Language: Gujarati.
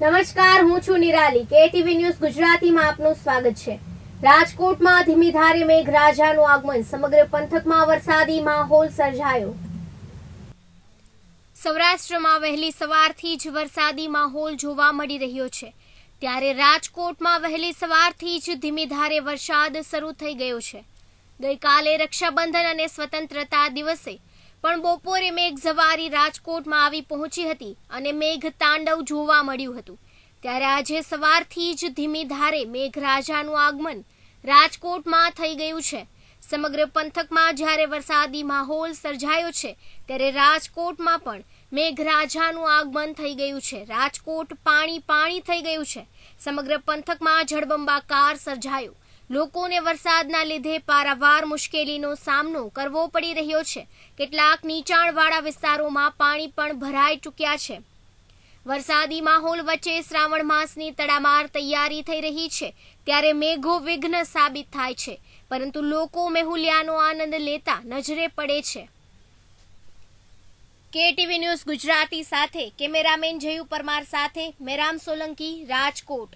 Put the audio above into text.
નમસ્કાર હું છું નિરાલી કેટીવી ન્યૂઝ ગુજરાતીમાં આપનું સ્વાગત છે રાજકોટમાં ધીમી ધારે મેઘરાજાનું આગમન સમગ્ર પંથકમાં વરસાદી માહોલ સર્જાયો સૌરાષ્ટ્રમાં વહેલી સવારથી જ વરસાદી માહોલ જોવા મળી રહ્યો છે ત્યારે રાજકોટમાં વહેલી સવારથી જ ધીમી ધારે વરસાદ શરૂ થઈ ગયો છે ગઈકાલે રક્ષાબંધન અને સ્વતંત્રતા દિવસે પણ બપોરે મેઘ સવારી રાજકોટમાં આવી પહોંચી હતી અને મેઘ તાંડવ જોવા મળ્યું હતું ત્યારે આજે સવારથી જ ધીમી ધારે મેઘરાજાનું આગમન રાજકોટમાં થઈ ગયું છે સમગ્ર પંથકમાં જ્યારે વરસાદી માહોલ સર્જાયો છે ત્યારે રાજકોટમાં પણ મેઘરાજાનું આગમન થઈ ગયું છે રાજકોટ પાણી પાણી થઈ ગયું છે સમગ્ર પંથકમાં જળબંબાકાર સર્જાયું લોકોને વરસાદના લીધે પારાવાર મુશ્કેલીનો સામનો કરવો પડી રહ્યો છે કેટલાક નીચાણવાળા વિસ્તારોમાં પાણી પણ ભરાઈ ચૂક્યા છે વરસાદી માહોલ વચ્ચે શ્રાવણ માસની તડામાર તૈયારી થઈ રહી છે ત્યારે મેઘો વિઘ્ન સાબિત થાય છે પરંતુ લોકો મેહુલિયાનો આનંદ લેતા નજરે પડે છે કેટીવી ન્યૂઝ ગુજરાતી સાથે કેમેરામેન જયુ પરમાર સાથે મેરામ સોલંકી રાજકોટ